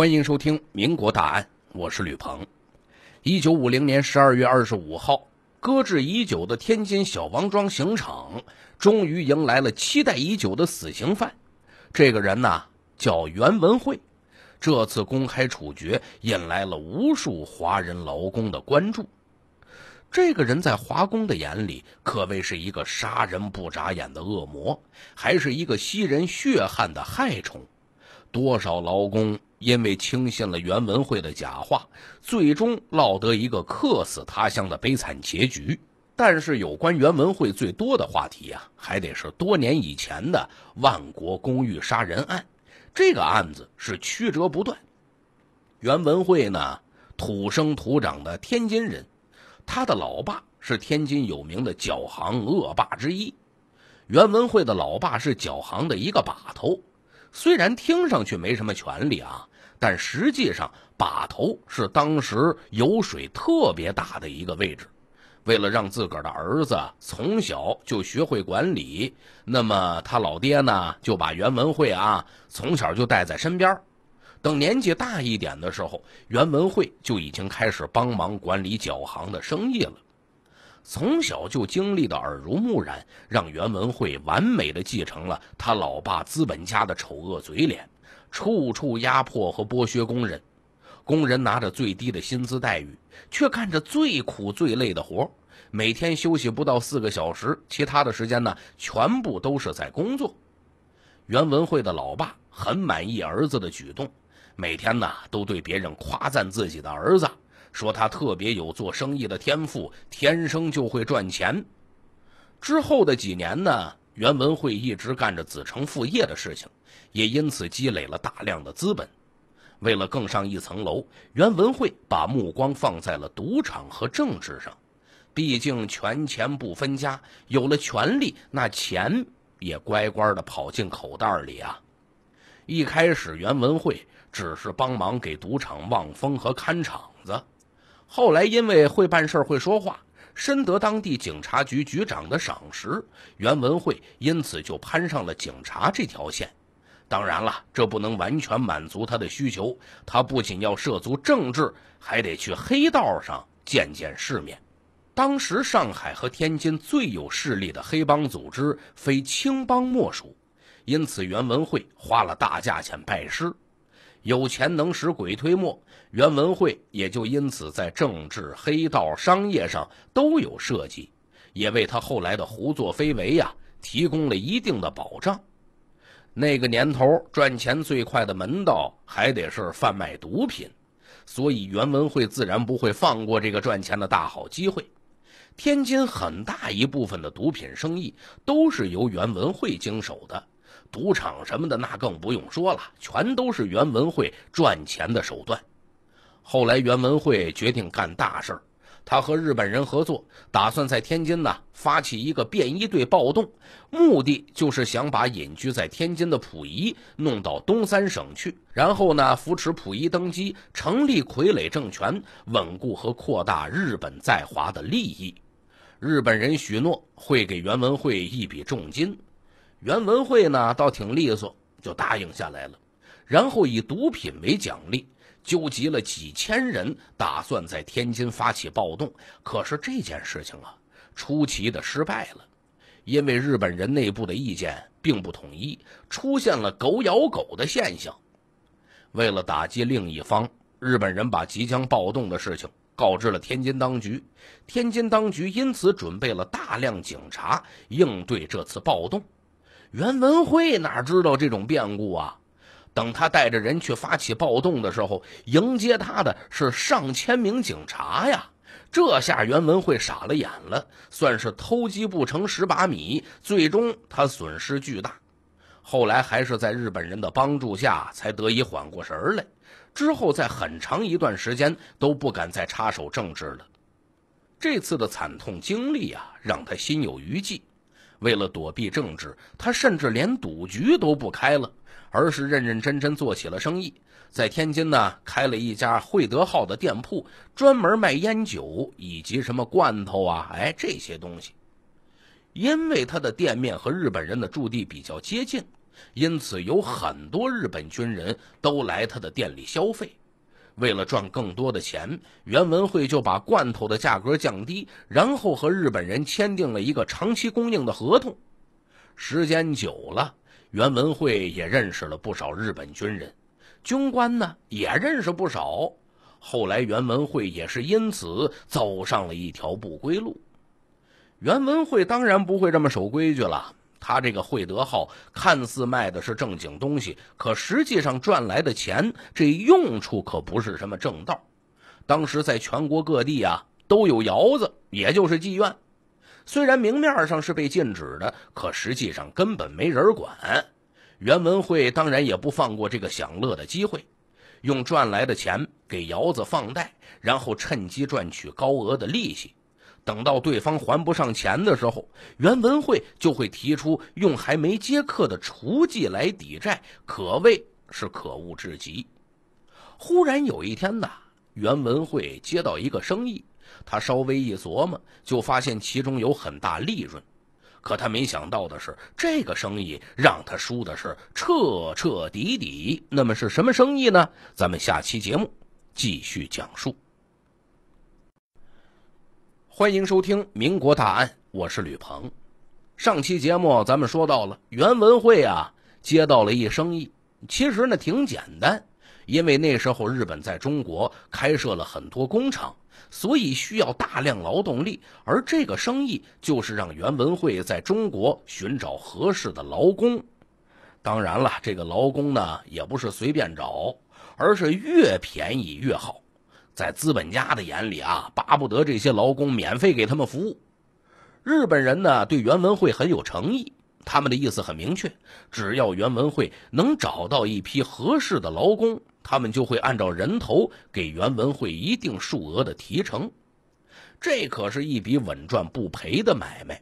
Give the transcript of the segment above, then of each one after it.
欢迎收听《民国大案》，我是吕鹏。一九五零年十二月二十五号，搁置已久的天津小王庄刑场终于迎来了期待已久的死刑犯。这个人呢，叫袁文慧。这次公开处决引来了无数华人劳工的关注。这个人在华工的眼里，可谓是一个杀人不眨眼的恶魔，还是一个吸人血汗的害虫。多少劳工因为轻信了袁文会的假话，最终落得一个客死他乡的悲惨结局。但是有关袁文会最多的话题呀，还得是多年以前的万国公寓杀人案。这个案子是曲折不断。袁文会呢，土生土长的天津人，他的老爸是天津有名的脚行恶霸之一。袁文会的老爸是脚行的一个把头。虽然听上去没什么权利啊，但实际上把头是当时油水特别大的一个位置。为了让自个儿的儿子从小就学会管理，那么他老爹呢就把袁文慧啊从小就带在身边。等年纪大一点的时候，袁文慧就已经开始帮忙管理脚行的生意了。从小就经历的耳濡目染，让袁文慧完美的继承了他老爸资本家的丑恶嘴脸，处处压迫和剥削工人，工人拿着最低的薪资待遇，却干着最苦最累的活，每天休息不到四个小时，其他的时间呢，全部都是在工作。袁文慧的老爸很满意儿子的举动，每天呢都对别人夸赞自己的儿子。说他特别有做生意的天赋，天生就会赚钱。之后的几年呢，袁文会一直干着子承父业的事情，也因此积累了大量的资本。为了更上一层楼，袁文会把目光放在了赌场和政治上。毕竟权钱不分家，有了权力，那钱也乖乖的跑进口袋里啊。一开始，袁文会只是帮忙给赌场望风和看场子。后来因为会办事、会说话，深得当地警察局局长的赏识，袁文会因此就攀上了警察这条线。当然了，这不能完全满足他的需求，他不仅要涉足政治，还得去黑道上见见世面。当时上海和天津最有势力的黑帮组织，非青帮莫属，因此袁文会花了大价钱拜师。有钱能使鬼推磨，袁文慧也就因此在政治、黑道、商业上都有涉及，也为他后来的胡作非为呀提供了一定的保障。那个年头，赚钱最快的门道还得是贩卖毒品，所以袁文慧自然不会放过这个赚钱的大好机会。天津很大一部分的毒品生意都是由袁文慧经手的。赌场什么的，那更不用说了，全都是袁文慧赚钱的手段。后来，袁文慧决定干大事儿，他和日本人合作，打算在天津呢发起一个便衣队暴动，目的就是想把隐居在天津的溥仪弄到东三省去，然后呢扶持溥仪登基，成立傀儡政权，稳固和扩大日本在华的利益。日本人许诺会给袁文会一笔重金。袁文慧呢，倒挺利索，就答应下来了。然后以毒品为奖励，纠集了几千人，打算在天津发起暴动。可是这件事情啊，出奇的失败了，因为日本人内部的意见并不统一，出现了狗咬狗的现象。为了打击另一方，日本人把即将暴动的事情告知了天津当局，天津当局因此准备了大量警察应对这次暴动。袁文辉哪知道这种变故啊？等他带着人去发起暴动的时候，迎接他的是上千名警察呀！这下袁文辉傻了眼了，算是偷鸡不成蚀把米。最终他损失巨大，后来还是在日本人的帮助下才得以缓过神来。之后在很长一段时间都不敢再插手政治了。这次的惨痛经历啊，让他心有余悸。为了躲避政治，他甚至连赌局都不开了，而是认认真真做起了生意。在天津呢，开了一家惠德号的店铺，专门卖烟酒以及什么罐头啊，哎这些东西。因为他的店面和日本人的驻地比较接近，因此有很多日本军人都来他的店里消费。为了赚更多的钱，袁文慧就把罐头的价格降低，然后和日本人签订了一个长期供应的合同。时间久了，袁文慧也认识了不少日本军人，军官呢也认识不少。后来，袁文慧也是因此走上了一条不归路。袁文慧当然不会这么守规矩了。他这个惠德号看似卖的是正经东西，可实际上赚来的钱，这用处可不是什么正道。当时在全国各地啊都有窑子，也就是妓院。虽然明面上是被禁止的，可实际上根本没人管。袁文慧当然也不放过这个享乐的机会，用赚来的钱给窑子放贷，然后趁机赚取高额的利息。等到对方还不上钱的时候，袁文慧就会提出用还没接客的厨妓来抵债，可谓是可恶至极。忽然有一天呢，袁文慧接到一个生意，他稍微一琢磨，就发现其中有很大利润。可他没想到的是，这个生意让他输的是彻彻底底。那么是什么生意呢？咱们下期节目继续讲述。欢迎收听《民国大案》，我是吕鹏。上期节目咱们说到了袁文慧啊，接到了一生意，其实呢挺简单，因为那时候日本在中国开设了很多工厂，所以需要大量劳动力，而这个生意就是让袁文慧在中国寻找合适的劳工。当然了，这个劳工呢也不是随便找，而是越便宜越好。在资本家的眼里啊，巴不得这些劳工免费给他们服务。日本人呢，对袁文会很有诚意，他们的意思很明确：只要袁文会能找到一批合适的劳工，他们就会按照人头给袁文会一定数额的提成。这可是一笔稳赚不赔的买卖，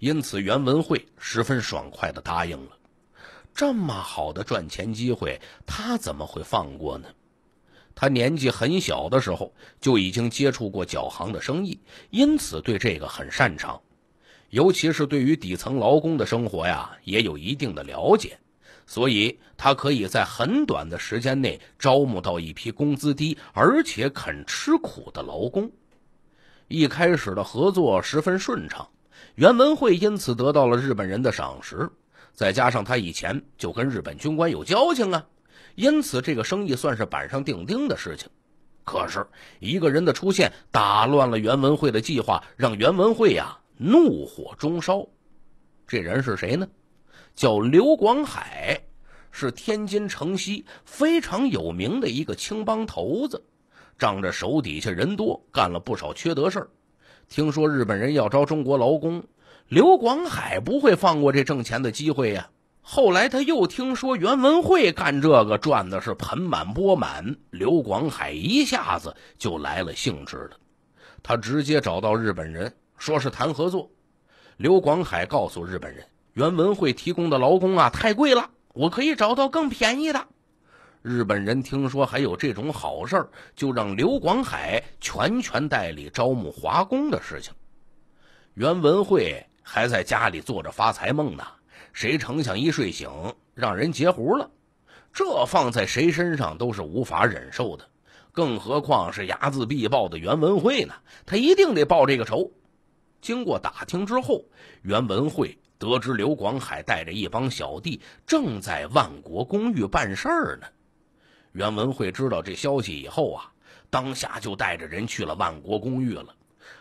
因此袁文会十分爽快地答应了。这么好的赚钱机会，他怎么会放过呢？他年纪很小的时候就已经接触过脚行的生意，因此对这个很擅长，尤其是对于底层劳工的生活呀，也有一定的了解，所以他可以在很短的时间内招募到一批工资低而且肯吃苦的劳工。一开始的合作十分顺畅，袁文慧因此得到了日本人的赏识，再加上他以前就跟日本军官有交情啊。因此，这个生意算是板上钉钉的事情。可是，一个人的出现打乱了袁文慧的计划，让袁文慧呀怒火中烧。这人是谁呢？叫刘广海，是天津城西非常有名的一个青帮头子，仗着手底下人多，干了不少缺德事儿。听说日本人要招中国劳工，刘广海不会放过这挣钱的机会呀。后来他又听说袁文会干这个赚的是盆满钵满，刘广海一下子就来了兴致了。他直接找到日本人，说是谈合作。刘广海告诉日本人，袁文会提供的劳工啊太贵了，我可以找到更便宜的。日本人听说还有这种好事，就让刘广海全权代理招募华工的事情。袁文会还在家里做着发财梦呢。谁成想一睡醒，让人截胡了，这放在谁身上都是无法忍受的，更何况是睚眦必报的袁文慧呢？他一定得报这个仇。经过打听之后，袁文慧得知刘广海带着一帮小弟正在万国公寓办事儿呢。袁文慧知道这消息以后啊，当下就带着人去了万国公寓了。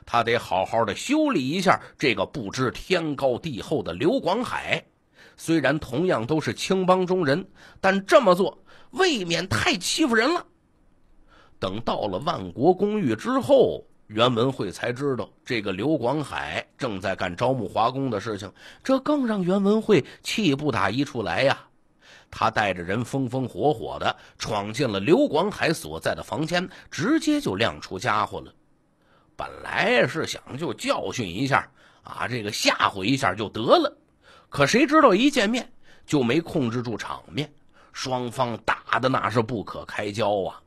他得好好的修理一下这个不知天高地厚的刘广海。虽然同样都是青帮中人，但这么做未免太欺负人了。等到了万国公寓之后，袁文慧才知道这个刘广海正在干招募华工的事情，这更让袁文慧气不打一处来呀！他带着人风风火火的闯进了刘广海所在的房间，直接就亮出家伙了。本来是想就教训一下啊，这个吓唬一下就得了。可谁知道一见面就没控制住场面，双方打的那是不可开交啊！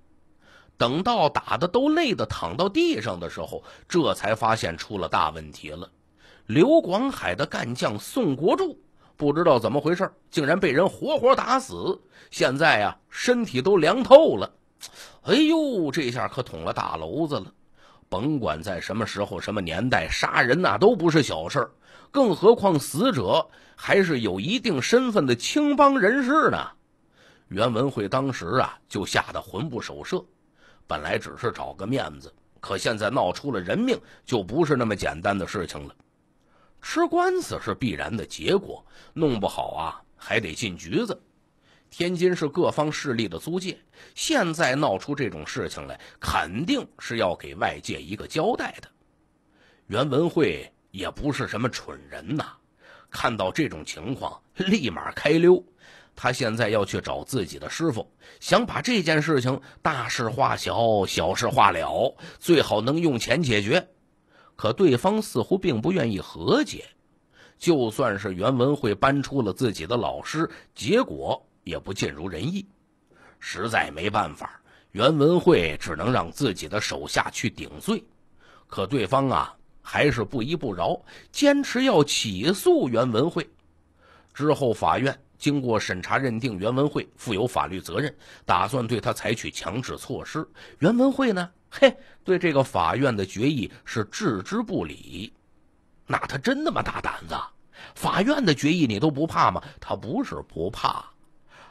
等到打的都累得躺到地上的时候，这才发现出了大问题了。刘广海的干将宋国柱不知道怎么回事，竟然被人活活打死，现在啊身体都凉透了。哎呦，这下可捅了大娄子了！甭管在什么时候、什么年代，杀人那都不是小事。更何况死者还是有一定身份的青帮人士呢。袁文慧当时啊就吓得魂不守舍。本来只是找个面子，可现在闹出了人命，就不是那么简单的事情了。吃官司是必然的结果，弄不好啊还得进局子。天津是各方势力的租界，现在闹出这种事情来，肯定是要给外界一个交代的。袁文慧也不是什么蠢人呐，看到这种情况立马开溜。他现在要去找自己的师傅，想把这件事情大事化小、小事化了，最好能用钱解决。可对方似乎并不愿意和解，就算是袁文慧搬出了自己的老师，结果也不尽如人意。实在没办法，袁文慧只能让自己的手下去顶罪。可对方啊。还是不依不饶，坚持要起诉袁文慧。之后，法院经过审查认定袁文慧负有法律责任，打算对他采取强制措施。袁文慧呢？嘿，对这个法院的决议是置之不理。那他真那么大胆子？法院的决议你都不怕吗？他不是不怕，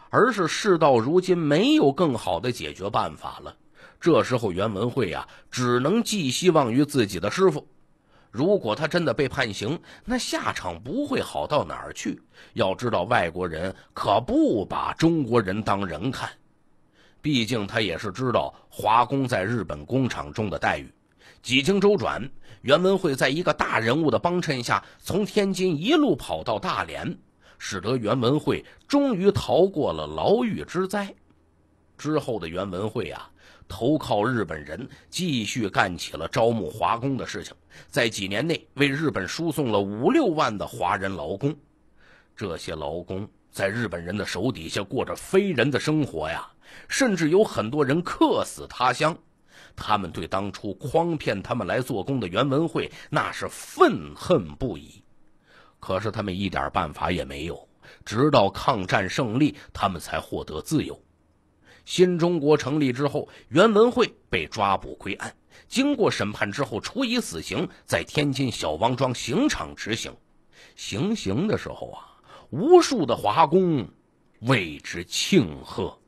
而是事到如今没有更好的解决办法了。这时候，袁文慧呀，只能寄希望于自己的师傅。如果他真的被判刑，那下场不会好到哪儿去。要知道，外国人可不把中国人当人看。毕竟，他也是知道华工在日本工厂中的待遇。几经周转，袁文慧在一个大人物的帮衬下，从天津一路跑到大连，使得袁文慧终于逃过了牢狱之灾。之后的袁文会啊，投靠日本人，继续干起了招募华工的事情。在几年内，为日本输送了五六万的华人劳工。这些劳工在日本人的手底下过着非人的生活呀，甚至有很多人客死他乡。他们对当初诓骗他们来做工的袁文会，那是愤恨不已。可是他们一点办法也没有。直到抗战胜利，他们才获得自由。新中国成立之后，袁文会被抓捕归案，经过审判之后，处以死刑，在天津小王庄刑场执行。行刑的时候啊，无数的华工为之庆贺。